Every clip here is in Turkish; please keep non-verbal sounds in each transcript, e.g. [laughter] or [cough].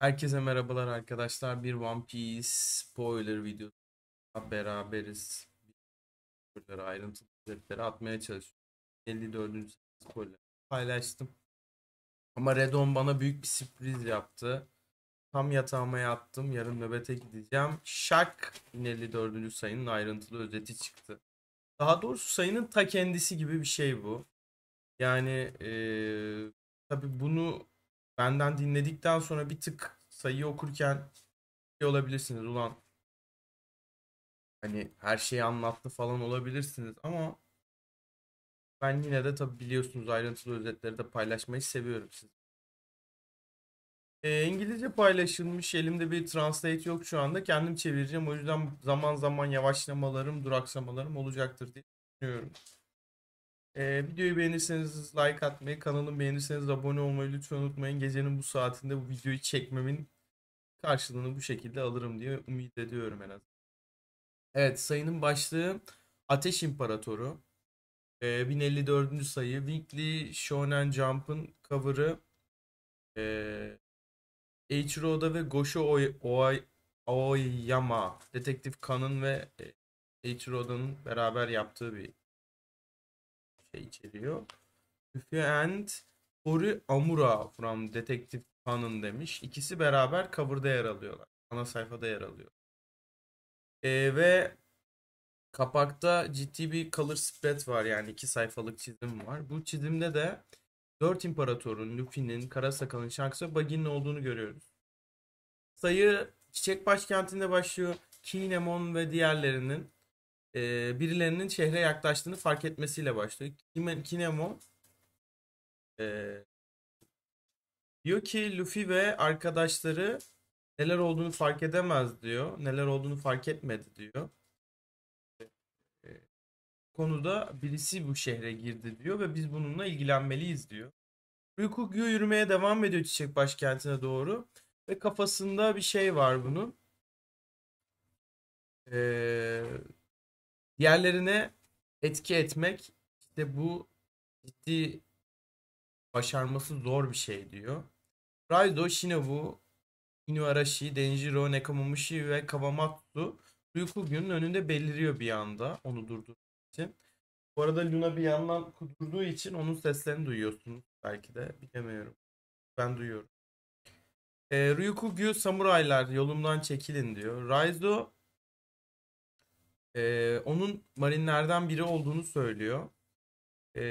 Herkese merhabalar arkadaşlar. Bir One Piece spoiler videosu beraberiz. Spoiler ayrıntılı özetleri atmaya çalışıyorum. 54. spoiler paylaştım. Ama Redon bana büyük bir sürpriz yaptı. Tam yatağıma yattım. Yarın nöbete gideceğim. Şak 54. sayının ayrıntılı özeti çıktı. Daha doğrusu sayının ta kendisi gibi bir şey bu. Yani ee, tabi bunu benden dinledikten sonra bir tık sayıyı okurken şey olabilirsiniz ulan hani her şeyi anlattı falan olabilirsiniz ama ben yine de tabi biliyorsunuz ayrıntılı özetleri de paylaşmayı seviyorum siz. E, İngilizce paylaşılmış elimde bir translate yok şu anda kendim çevireceğim o yüzden zaman zaman yavaşlamalarım duraksamalarım olacaktır diye düşünüyorum. Ee, videoyu beğenirseniz like atmayı, kanalımı beğenirseniz abone olmayı lütfen unutmayın. Gecenin bu saatinde bu videoyu çekmemin karşılığını bu şekilde alırım diye umut ediyorum en azından. Evet sayının başlığı Ateş İmparatoru. Ee, 1054. sayı Weekly Shonen Jump'ın cover'ı ee, Eiichiro ve Gosho Oy Oy Oyama Detektif Kan'ın ve e, Eiichiro beraber yaptığı bir şey içeriyor. Küfü and Ori Amura from Detective Conan demiş. İkisi beraber cover'da yer alıyorlar. Ana sayfada yer alıyor. Ee, ve kapakta ciddi bir color spread var yani iki sayfalık çizim var. Bu çizimde de Dört İmparator'un, Luffy'nin, Kara Sakal'ın, Shanks ve Buggy'nin olduğunu görüyoruz. Sayı Çiçek Başkenti'nde başlıyor. Kinemon ve diğerlerinin e, birilerinin şehre yaklaştığını fark etmesiyle başlıyor. Kinemo e, diyor ki Luffy ve arkadaşları neler olduğunu fark edemez diyor. Neler olduğunu fark etmedi diyor. E, konuda birisi bu şehre girdi diyor ve biz bununla ilgilenmeliyiz diyor. Ryukugyu yürümeye devam ediyor Çiçek Başkenti'ne doğru. Ve kafasında bir şey var bunun. Ee, yerlerine etki etmek işte bu ciddi başarması zor bir şey diyor. Raizo Shinobu, Inuarashi, Denjiro, Nakamushi ve Kawamatsu Ryukugyu'nun önünde beliriyor bir anda onu durdurmak için. Bu arada Luna bir yandan kudurduğu için onun seslerini duyuyorsunuz belki de bilemiyorum. Ben duyuyorum. E, ee, Ryukugyu samuraylar yolumdan çekilin diyor. Raizo e, onun marinlerden biri olduğunu söylüyor. E,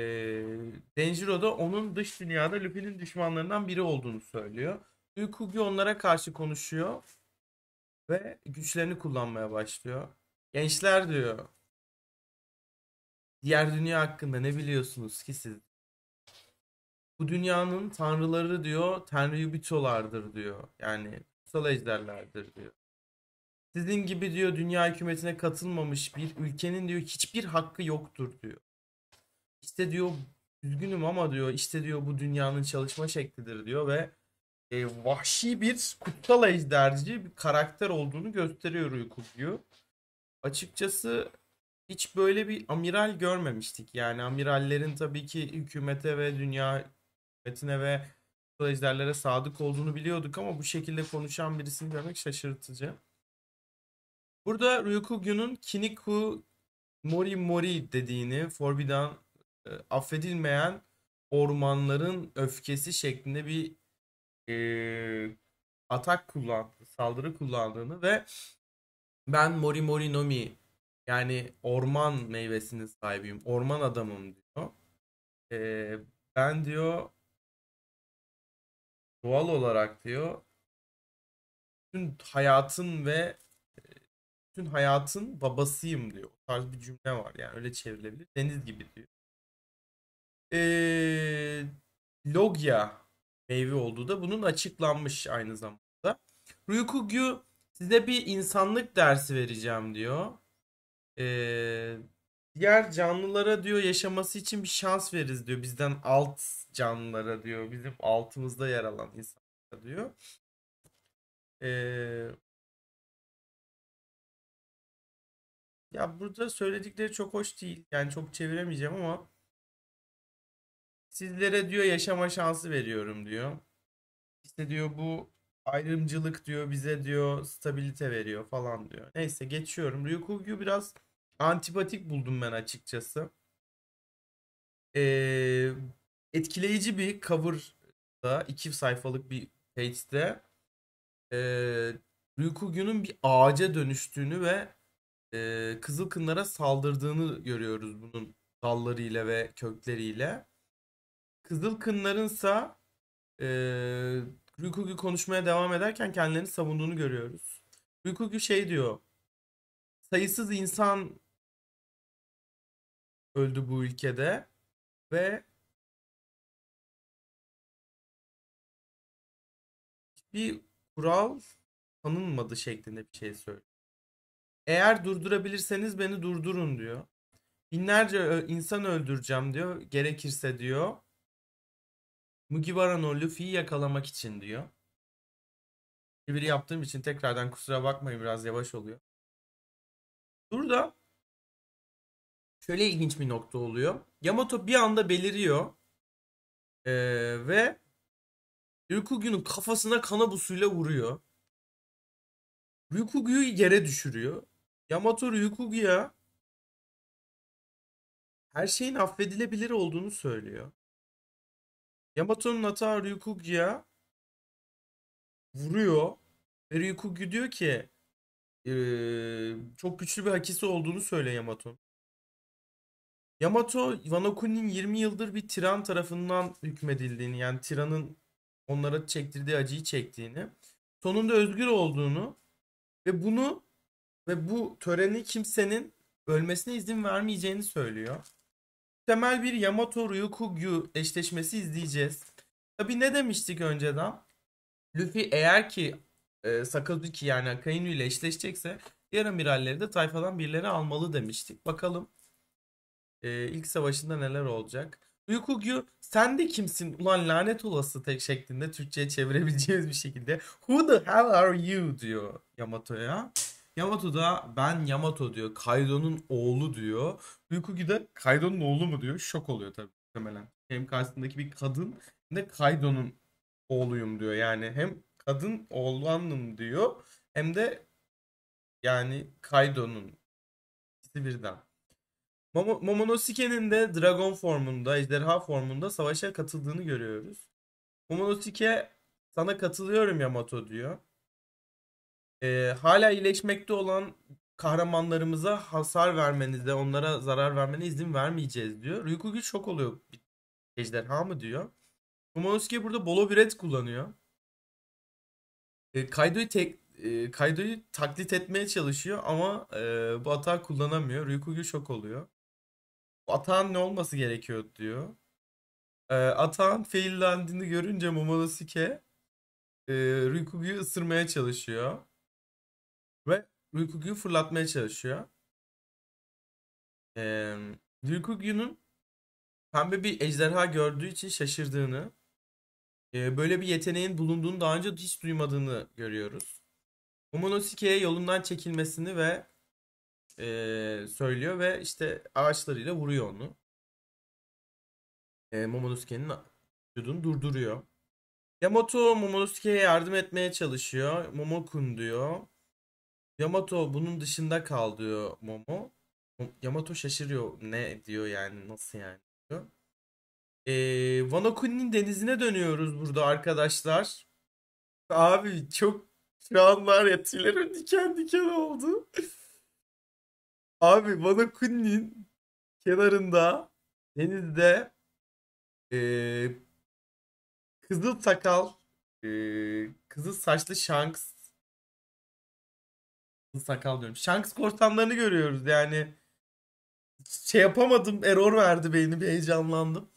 Denjiro da onun dış dünyada Lupin'in düşmanlarından biri olduğunu söylüyor. Yukugi onlara karşı konuşuyor ve güçlerini kullanmaya başlıyor. Gençler diyor. Diğer dünya hakkında ne biliyorsunuz ki siz? Bu dünyanın tanrıları diyor, Tanrı Yubito'lardır diyor. Yani kutsal ejderlerdir diyor. Sizin gibi diyor dünya hükümetine katılmamış bir ülkenin diyor hiçbir hakkı yoktur diyor. İşte diyor üzgünüm ama diyor işte diyor bu dünyanın çalışma şeklidir diyor ve e, vahşi bir kutsal ejderci bir karakter olduğunu gösteriyor uyku diyor. Açıkçası hiç böyle bir amiral görmemiştik. Yani amirallerin tabii ki hükümete ve dünya hükümetine ve ejderlere sadık olduğunu biliyorduk ama bu şekilde konuşan birisini görmek şaşırtıcı. Burada Ryukyu'nun Kiniku Mori Mori dediğini Forbidden e, affedilmeyen ormanların öfkesi şeklinde bir e, atak kullandı, saldırı kullandığını ve ben Mori Mori Nomi yani orman meyvesinin sahibiyim, orman adamım diyor. E, ben diyor doğal olarak diyor tüm hayatın ve bütün hayatın babasıyım diyor. O tarz bir cümle var yani öyle çevrilebilir. Deniz gibi diyor. Ee, Logya meyve olduğu da bunun açıklanmış aynı zamanda. Ryukugyu size bir insanlık dersi vereceğim diyor. Ee, diğer canlılara diyor yaşaması için bir şans veririz diyor. Bizden alt canlılara diyor. Bizim altımızda yer alan insanlara diyor. Ee, Ya burada söyledikleri çok hoş değil. Yani çok çeviremeyeceğim ama sizlere diyor yaşama şansı veriyorum diyor. İşte diyor bu ayrımcılık diyor bize diyor stabilite veriyor falan diyor. Neyse geçiyorum. Ryukugyu biraz antipatik buldum ben açıkçası. Ee, etkileyici bir cover'da iki sayfalık bir page'de e, ee, Ryukugyu'nun bir ağaca dönüştüğünü ve e, Kızılkınlara saldırdığını görüyoruz bunun dallarıyla ve kökleriyle. Kızılkınlarınsa e, Ryukug'u konuşmaya devam ederken kendilerini savunduğunu görüyoruz. Ryukug'u şey diyor. Sayısız insan öldü bu ülkede ve bir kural tanınmadı şeklinde bir şey söylüyor. Eğer durdurabilirseniz beni durdurun diyor. Binlerce insan öldüreceğim diyor. Gerekirse diyor. Mugiwara no Luffy'yi yakalamak için diyor. Çeviri yaptığım için tekrardan kusura bakmayın biraz yavaş oluyor. Burada şöyle ilginç bir nokta oluyor. Yamato bir anda beliriyor. Ee, ve Ryukugyu'nun kafasına kana busuyla vuruyor. Ryukugyu'yu yere düşürüyor. Yamato Ryukuguya her şeyin affedilebilir olduğunu söylüyor. Yamato'nun hata Ryukuguya vuruyor. Ve Ryukugu diyor ki çok güçlü bir hakisi olduğunu söyle Yamato. Yamato, Wano 20 yıldır bir tiran tarafından hükmedildiğini yani tiranın onlara çektirdiği acıyı çektiğini sonunda özgür olduğunu ve bunu ve bu töreni kimsenin ölmesine izin vermeyeceğini söylüyor. Temel bir Yamato Ryukugyu eşleşmesi izleyeceğiz. Tabi ne demiştik önceden? Luffy eğer ki e, Sakazuki yani Akainu ile eşleşecekse diğer amiralleri de tayfadan birileri almalı demiştik. Bakalım e, ilk savaşında neler olacak. Ryukugyu sen de kimsin ulan lanet olası tek şeklinde Türkçe'ye çevirebileceğimiz bir şekilde Who the hell are you diyor Yamato'ya. Yamato da ben Yamato diyor. Kaido'nun oğlu diyor. Ryukugi de Kaido'nun oğlu mu diyor. Şok oluyor tabii muhtemelen. Hem karşısındaki bir kadın hem de Kaido'nun oğluyum diyor. Yani hem kadın oğlu oğlanım diyor hem de yani Kaido'nun ikisi birden. Momo, Momonosuke'nin de dragon formunda, ejderha formunda savaşa katıldığını görüyoruz. Momonosuke sana katılıyorum Yamato diyor e, hala iyileşmekte olan kahramanlarımıza hasar vermenize, onlara zarar vermene izin vermeyeceğiz diyor. Ryukugi şok oluyor. Ejderha mı diyor. Momonosuke burada Bolo Biret kullanıyor. E, Kaido'yu tek e, Kaido'yu taklit etmeye çalışıyor ama e, bu atağı kullanamıyor. Ryukugi şok oluyor. Bu atağın ne olması gerekiyor diyor. E, atağın faillendiğini görünce Momonosuke e, Ryukugi'yi ısırmaya çalışıyor. Ve Ryukugyu fırlatmaya çalışıyor. Ee, Ryukugyu'nun pembe bir ejderha gördüğü için şaşırdığını, e, böyle bir yeteneğin bulunduğunu daha önce hiç duymadığını görüyoruz. Momonosuke'ye yolundan çekilmesini ve e, söylüyor ve işte ağaçlarıyla vuruyor onu. E, Momonosuke'nin vücudunu durduruyor. Yamato Momonosuke'ye yardım etmeye çalışıyor. Momokun diyor. Yamato bunun dışında kal diyor Momo. Yamato şaşırıyor. Ne diyor yani nasıl yani diyor. Ee, Wano Kuni'nin denizine dönüyoruz burada arkadaşlar. Abi çok şu an var ya tüylerim diken diken oldu. Abi Wano Kuni'nin kenarında denizde e, kızıl sakal e, kızıl saçlı Shanks sakal diyorum. Shanks korsanlarını görüyoruz yani. Şey yapamadım. Error verdi bir Heyecanlandım.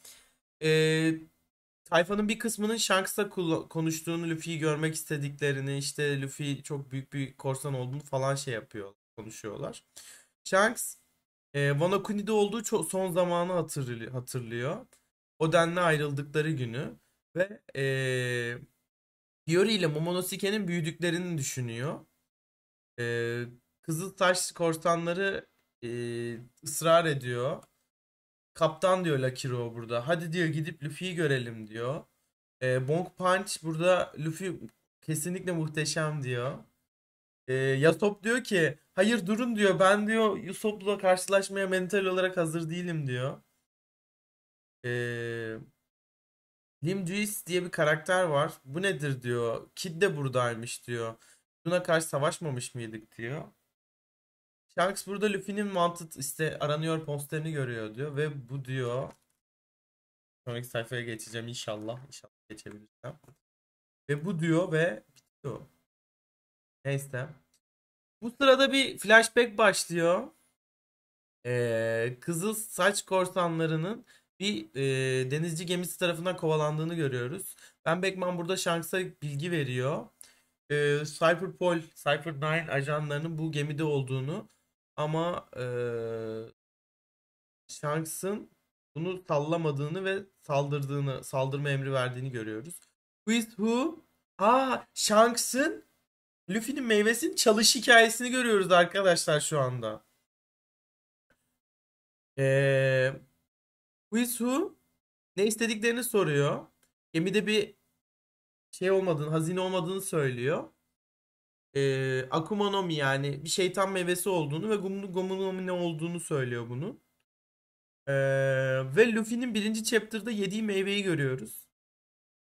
Ee, tayfanın bir kısmının Shanks'la konuştuğunu, Luffy'yi görmek istediklerini, işte Luffy çok büyük bir korsan olduğunu falan şey yapıyor, konuşuyorlar. Shanks e, Wano Kuni'de olduğu çok, son zamanı hatırlıyor. hatırlıyor. Oden'le ayrıldıkları günü ve e, Yori ile Momonosuke'nin büyüdüklerini düşünüyor. E, Kızıltaş korsanları e, ısrar ediyor. Kaptan diyor Lakiro burada. Hadi diyor gidip Luffy'yi görelim diyor. E, Bonk Punch burada Luffy kesinlikle muhteşem diyor. E, Yasop diyor ki hayır durun diyor ben diyor Yusop'la karşılaşmaya mental olarak hazır değilim diyor. E, Lim Juice diye bir karakter var. Bu nedir diyor. Kid de buradaymış diyor. Buna karşı savaşmamış mıydık diyor. Shanks burada Luffy'nin wanted işte aranıyor posterini görüyor diyor ve bu diyor sonraki sayfaya geçeceğim inşallah. İnşallah geçebileceğim. Ve bu diyor ve bitiyor. Neyse. Bu sırada bir flashback başlıyor. Ee, Kızıl Saç Korsanları'nın bir e, denizci gemisi tarafından kovalandığını görüyoruz. Ben Beckman burada Shanks'a bilgi veriyor e, Cypherpol, Cypher9 ajanlarının bu gemide olduğunu ama e, Shanks'ın bunu sallamadığını ve saldırdığını, saldırma emri verdiğini görüyoruz. With who? Aa, Shanks'ın Luffy'nin meyvesinin çalış hikayesini görüyoruz arkadaşlar şu anda. Ee, With who? Ne istediklerini soruyor. Gemide bir şey olmadığını, hazine olmadığını söylüyor. E, ee, akumonomi yani bir şeytan meyvesi olduğunu ve gomunomi ne olduğunu söylüyor bunu. E, ee, ve Luffy'nin birinci chapter'da yediği meyveyi görüyoruz.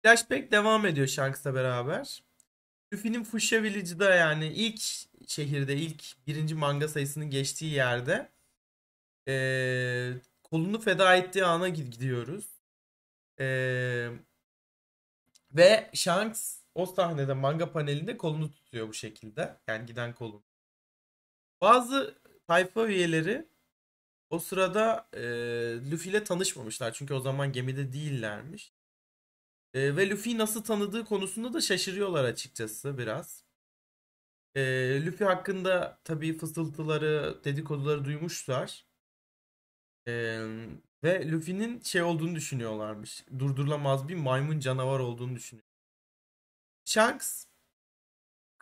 Flashback devam ediyor Shanks'la beraber. Luffy'nin Fuchsia Village'da yani ilk şehirde ilk birinci manga sayısının geçtiği yerde e, kolunu feda ettiği ana gidiyoruz. E, ve Shanks o sahnede manga panelinde kolunu tutuyor bu şekilde. Yani giden kolunu. Bazı tayfa üyeleri o sırada e, Luffy ile tanışmamışlar. Çünkü o zaman gemide değillermiş. E, ve Luffy nasıl tanıdığı konusunda da şaşırıyorlar açıkçası biraz. E, Luffy hakkında tabii fısıltıları, dedikoduları duymuşlar. E, ve Luffy'nin şey olduğunu düşünüyorlarmış. Durdurulamaz bir maymun canavar olduğunu düşünüyor. Shanks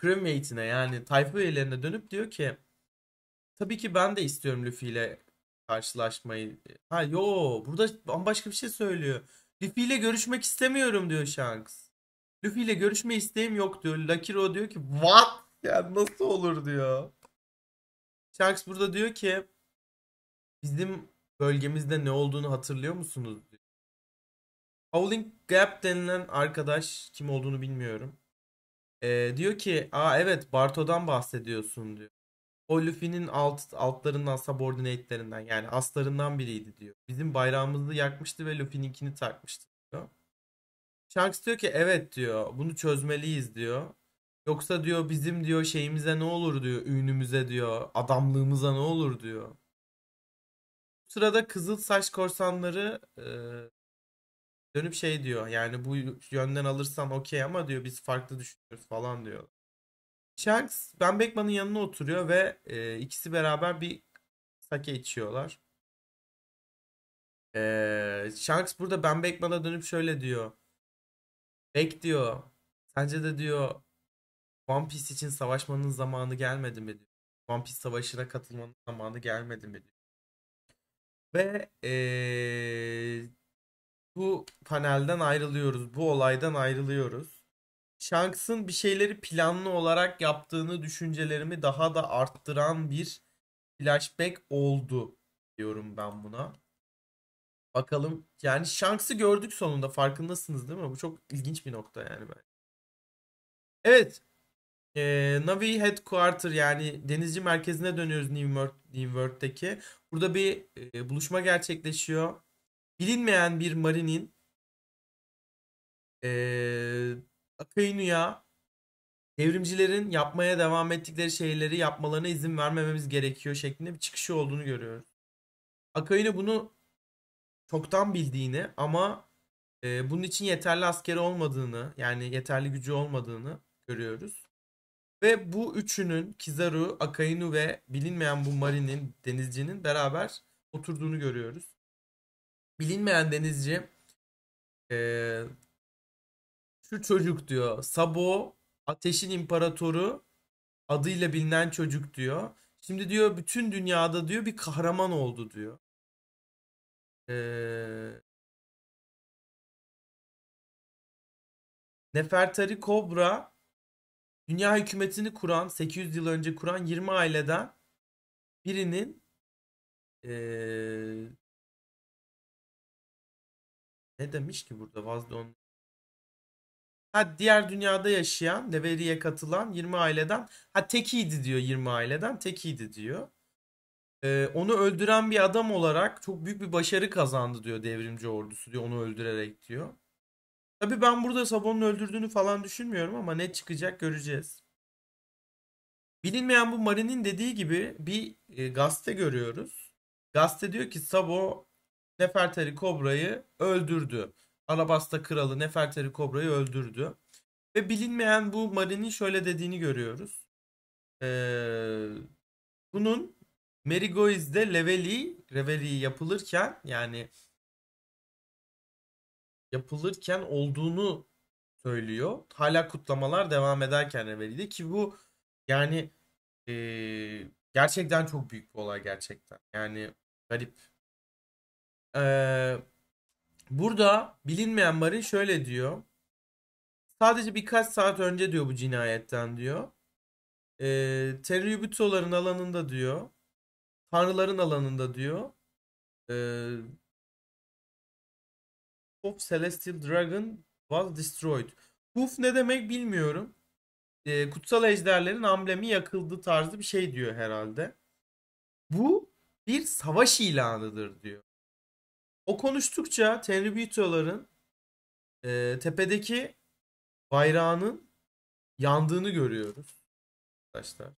crewmate'ine yani tayfa üyelerine dönüp diyor ki tabii ki ben de istiyorum Luffy ile karşılaşmayı. Ha yo burada bambaşka bir şey söylüyor. Luffy ile görüşmek istemiyorum diyor Shanks. Luffy ile görüşme isteğim yok diyor. Lakiro diyor ki what? Ya yani nasıl olur diyor. Shanks burada diyor ki bizim bölgemizde ne olduğunu hatırlıyor musunuz? Howling Gap denilen arkadaş kim olduğunu bilmiyorum. Ee, diyor ki aa evet Barto'dan bahsediyorsun diyor. O Luffy'nin alt, altlarından subordinate'lerinden yani aslarından biriydi diyor. Bizim bayrağımızı yakmıştı ve Luffy'ninkini takmıştı diyor. Shanks diyor ki evet diyor bunu çözmeliyiz diyor. Yoksa diyor bizim diyor şeyimize ne olur diyor ünümüze diyor adamlığımıza ne olur diyor sırada kızıl saç korsanları e, dönüp şey diyor. Yani bu yönden alırsan okey ama diyor biz farklı düşünüyoruz falan diyor. Shanks Ben Beckman'ın yanına oturuyor ve e, ikisi beraber bir sake içiyorlar. E, Shanks burada Ben Beckman'a dönüp şöyle diyor. Beck diyor. Sence de diyor One Piece için savaşmanın zamanı gelmedi mi diyor. One Piece savaşına katılmanın zamanı gelmedi mi diyor. Ve ee, bu panelden ayrılıyoruz. Bu olaydan ayrılıyoruz. Shanks'ın bir şeyleri planlı olarak yaptığını düşüncelerimi daha da arttıran bir flashback oldu diyorum ben buna. Bakalım yani Shanks'ı gördük sonunda farkındasınız değil mi? Bu çok ilginç bir nokta yani ben. Evet. Ee, Navi Headquarter yani denizci merkezine dönüyoruz New World, New World'deki. Burada bir e, buluşma gerçekleşiyor. Bilinmeyen bir marinin e, Akainuy'a devrimcilerin yapmaya devam ettikleri şeyleri yapmalarına izin vermememiz gerekiyor şeklinde bir çıkışı olduğunu görüyoruz. Akainu bunu çoktan bildiğini ama e, bunun için yeterli askeri olmadığını yani yeterli gücü olmadığını görüyoruz. Ve bu üçünün Kizaru, Akainu ve bilinmeyen bu Mari'nin, denizcinin beraber oturduğunu görüyoruz. Bilinmeyen denizci ee, şu çocuk diyor. Sabo ateşin imparatoru adıyla bilinen çocuk diyor. Şimdi diyor bütün dünyada diyor bir kahraman oldu diyor. Ee, Nefertari Kobra Dünya hükümetini kuran, 800 yıl önce kuran 20 aileden birinin ee, ne demiş ki burada Vazdon? Ha diğer dünyada yaşayan, Leveri'ye katılan 20 aileden. Ha tekiydi diyor 20 aileden. Tekiydi diyor. Ee, onu öldüren bir adam olarak çok büyük bir başarı kazandı diyor devrimci ordusu diyor onu öldürerek diyor. Tabi ben burada Sabon'un öldürdüğünü falan düşünmüyorum ama ne çıkacak göreceğiz. Bilinmeyen bu Marin'in dediği gibi bir e, gazete görüyoruz. Gazete diyor ki Sabo Nefertari Kobra'yı öldürdü. Alabasta kralı Nefertari Kobra'yı öldürdü. Ve bilinmeyen bu Marin'in şöyle dediğini görüyoruz. Ee, bunun Merigoiz'de Leveli, Reveli yapılırken yani yapılırken olduğunu söylüyor. Hala kutlamalar devam ederken Reveli'de ki bu yani e, gerçekten çok büyük bir olay gerçekten. Yani garip. Ee, burada bilinmeyen Marin şöyle diyor. Sadece birkaç saat önce diyor bu cinayetten diyor. Ee, Terrübütoların alanında diyor. Tanrıların alanında diyor. Ee, of Celestial Dragon was destroyed. Hoof ne demek bilmiyorum. E, kutsal ejderlerin amblemi yakıldı tarzı bir şey diyor herhalde. Bu bir savaş ilanıdır diyor. O konuştukça Tenributo'ların e, tepedeki bayrağının yandığını görüyoruz arkadaşlar.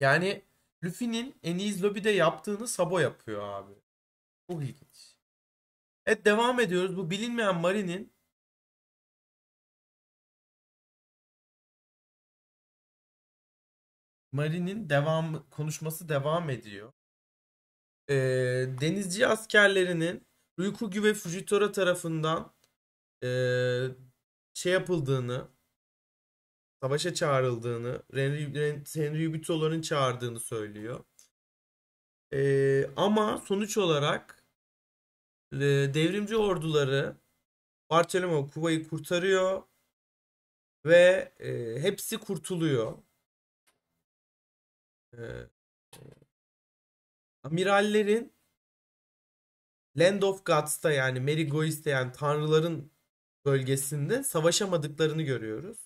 Yani Luffy'nin Enies Lobby'de yaptığını Sabo yapıyor abi. Bu ilginç. Evet devam ediyoruz. Bu bilinmeyen Mari'nin Mari'nin devam konuşması devam ediyor. E, denizci askerlerinin Ryukugi ve Fujitora tarafından e, şey yapıldığını, savaşa çağrıldığını, Henry Senryubito'ların çağırdığını söylüyor. E, ama sonuç olarak ee, devrimci orduları Bartolomeo Kuba'yı kurtarıyor ve e, hepsi kurtuluyor. E, amirallerin Land of Gods'ta yani Merigois'te yani tanrıların bölgesinde savaşamadıklarını görüyoruz.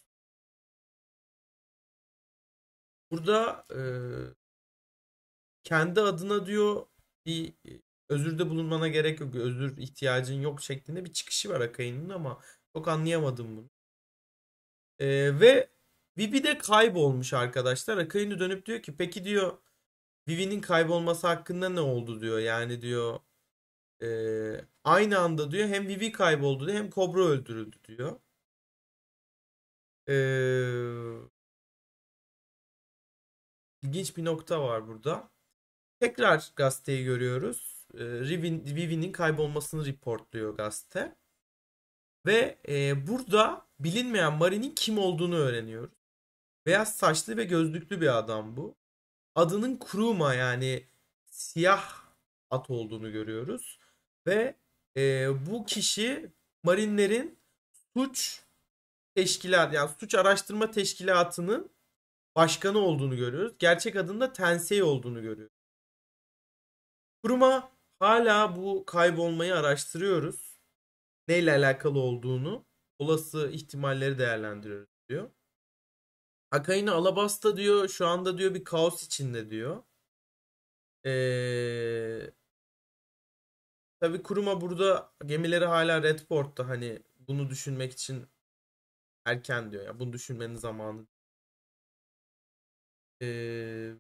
Burada e, kendi adına diyor bir özürde bulunmana gerek yok. Özür ihtiyacın yok şeklinde bir çıkışı var Akain'in ama çok anlayamadım bunu. Ee, ve Vivi de kaybolmuş arkadaşlar. Akainu dönüp diyor ki peki diyor Vivi'nin kaybolması hakkında ne oldu diyor. Yani diyor e, aynı anda diyor hem Vivi kayboldu diyor, hem Kobra öldürüldü diyor. E, ilginç bir nokta var burada. Tekrar gazeteyi görüyoruz e, Rivin'in kaybolmasını reportluyor gazete. Ve e, burada bilinmeyen Mari'nin kim olduğunu öğreniyoruz. Beyaz saçlı ve gözlüklü bir adam bu. Adının Kuruma yani siyah at olduğunu görüyoruz. Ve e, bu kişi marinlerin suç teşkilat yani suç araştırma teşkilatının başkanı olduğunu görüyoruz. Gerçek adında Tensei olduğunu görüyoruz. Kuruma Hala bu kaybolmayı araştırıyoruz. Neyle alakalı olduğunu, olası ihtimalleri değerlendiriyoruz diyor. Akain'i Alabasta diyor şu anda diyor bir kaos içinde diyor. Ee, tabii kuruma burada gemileri hala Redport'ta hani bunu düşünmek için erken diyor. Ya yani bunu düşünmenin zamanı. Ee,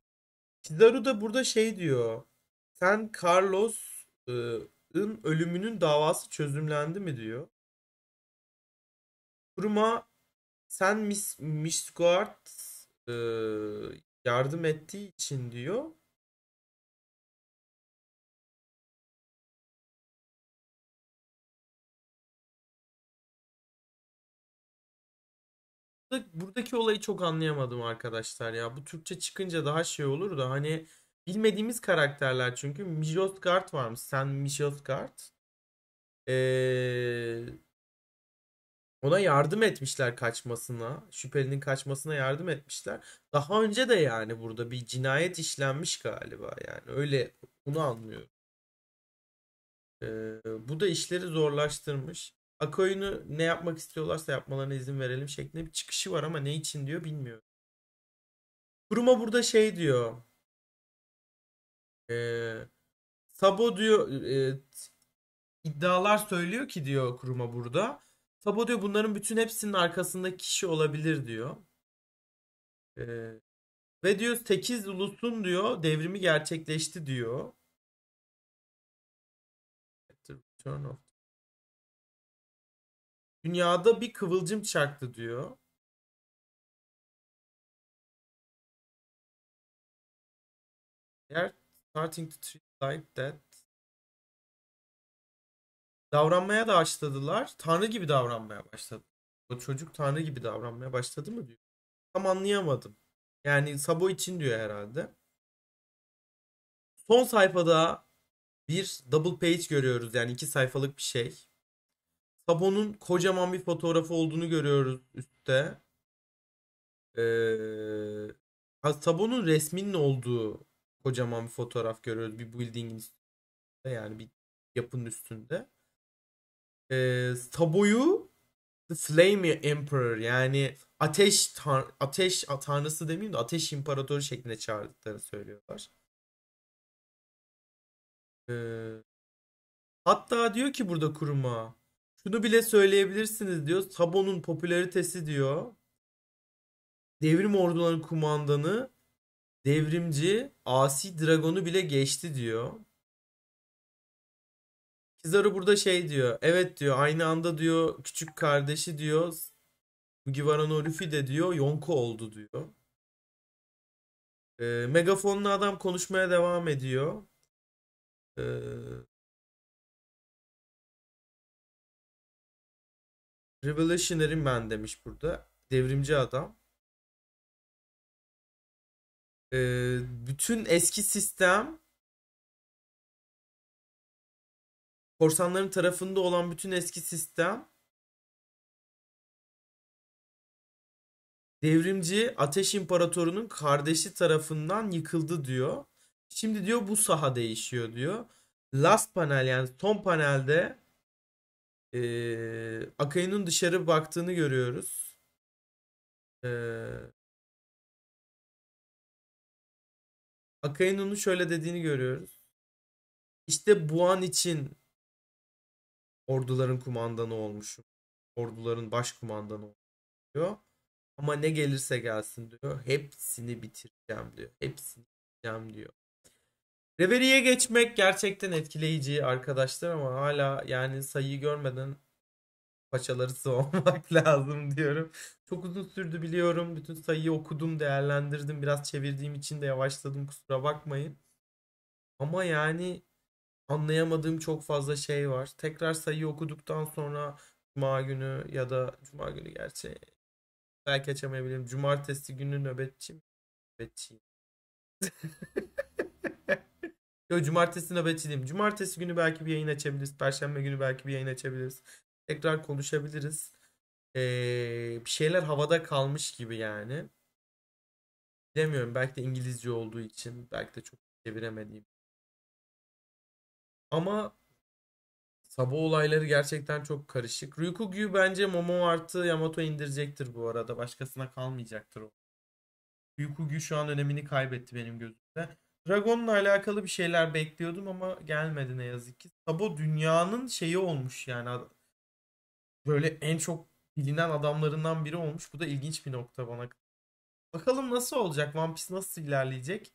Kizaru da burada şey diyor. Sen Carlos'ın ölümünün davası çözümlendi mi diyor. Kuruma sen Miss, Miss Guard e, yardım ettiği için diyor. buradaki olayı çok anlayamadım arkadaşlar ya. Bu Türkçe çıkınca daha şey olur da hani Bilmediğimiz karakterler çünkü. Mijotgard varmış. Sen Mijotgard. Ee, ona yardım etmişler kaçmasına. Şüphelinin kaçmasına yardım etmişler. Daha önce de yani burada bir cinayet işlenmiş galiba yani. Öyle bunu anlıyorum. Ee, bu da işleri zorlaştırmış. Akoyun'u ne yapmak istiyorlarsa yapmalarına izin verelim şeklinde bir çıkışı var ama ne için diyor bilmiyorum. Kuruma burada şey diyor e, Sabo diyor e, iddialar söylüyor ki diyor kuruma burada. Sabo diyor bunların bütün hepsinin arkasında kişi olabilir diyor. E, ve diyor 8 ulusun diyor devrimi gerçekleşti diyor. Turn off. Dünyada bir kıvılcım çaktı diyor. Eğer starting to treat like that. Davranmaya da başladılar. Tanrı gibi davranmaya başladı. O çocuk Tanrı gibi davranmaya başladı mı diyor. Tam anlayamadım. Yani Sabo için diyor herhalde. Son sayfada bir double page görüyoruz. Yani iki sayfalık bir şey. Sabo'nun kocaman bir fotoğrafı olduğunu görüyoruz üstte. Ee, Sabo'nun resminin olduğu kocaman bir fotoğraf görüyoruz. Bir building'in üstünde yani bir yapının üstünde. E, taboyu The Flame Emperor yani ateş tan ateş tanrısı demeyeyim de ateş imparatoru şeklinde çağırdıklarını söylüyorlar. Ee, hatta diyor ki burada kuruma şunu bile söyleyebilirsiniz diyor. Sabo'nun popülaritesi diyor. Devrim ordularının kumandanı devrimci asi dragonu bile geçti diyor. Kizaru burada şey diyor. Evet diyor aynı anda diyor küçük kardeşi diyor Mugiwara no Luffy de diyor Yonko oldu diyor. E, megafonla adam konuşmaya devam ediyor. E, ee, Revolutionary Man demiş burada. Devrimci adam e, bütün eski sistem korsanların tarafında olan bütün eski sistem devrimci Ateş İmparatoru'nun kardeşi tarafından yıkıldı diyor. Şimdi diyor bu saha değişiyor diyor. Last panel yani son panelde e, Akay'ın dışarı baktığını görüyoruz. E, Akaino'nun şöyle dediğini görüyoruz. İşte bu an için orduların kumandanı olmuşum. Orduların baş kumandanı olmuşum diyor. Ama ne gelirse gelsin diyor. Hepsini bitireceğim diyor. Hepsini bitireceğim diyor. Revery'e geçmek gerçekten etkileyici arkadaşlar ama hala yani sayıyı görmeden paçaları sıvamak [laughs] lazım diyorum. Çok uzun sürdü biliyorum. Bütün sayıyı okudum, değerlendirdim. Biraz çevirdiğim için de yavaşladım kusura bakmayın. Ama yani anlayamadığım çok fazla şey var. Tekrar sayıyı okuduktan sonra cuma günü ya da cuma günü gerçi belki açamayabilirim. Cumartesi günü nöbetçi nöbetçiyim. [laughs] Yo cumartesi nöbetçi değilim. Cumartesi günü belki bir yayın açabiliriz. Perşembe günü belki bir yayın açabiliriz tekrar konuşabiliriz. Ee, bir şeyler havada kalmış gibi yani. Bilemiyorum belki de İngilizce olduğu için belki de çok çeviremediğim. Ama Sabo olayları gerçekten çok karışık. Ryukugyu bence Momo artı Yamato indirecektir bu arada. Başkasına kalmayacaktır o. Ryukugyu şu an önemini kaybetti benim gözümde. Dragon'la alakalı bir şeyler bekliyordum ama gelmedi ne yazık ki. Sabo dünyanın şeyi olmuş yani böyle en çok bilinen adamlarından biri olmuş. Bu da ilginç bir nokta bana. Bakalım nasıl olacak? One Piece nasıl ilerleyecek?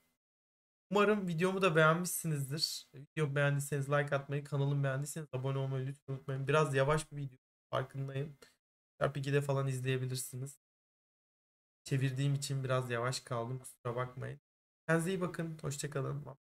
Umarım videomu da beğenmişsinizdir. Video beğendiyseniz like atmayı, kanalımı beğendiyseniz abone olmayı lütfen unutmayın. Biraz yavaş bir video farkındayım. Çarpı 2'de falan izleyebilirsiniz. Çevirdiğim için biraz yavaş kaldım kusura bakmayın. Kendinize iyi bakın. Hoşçakalın.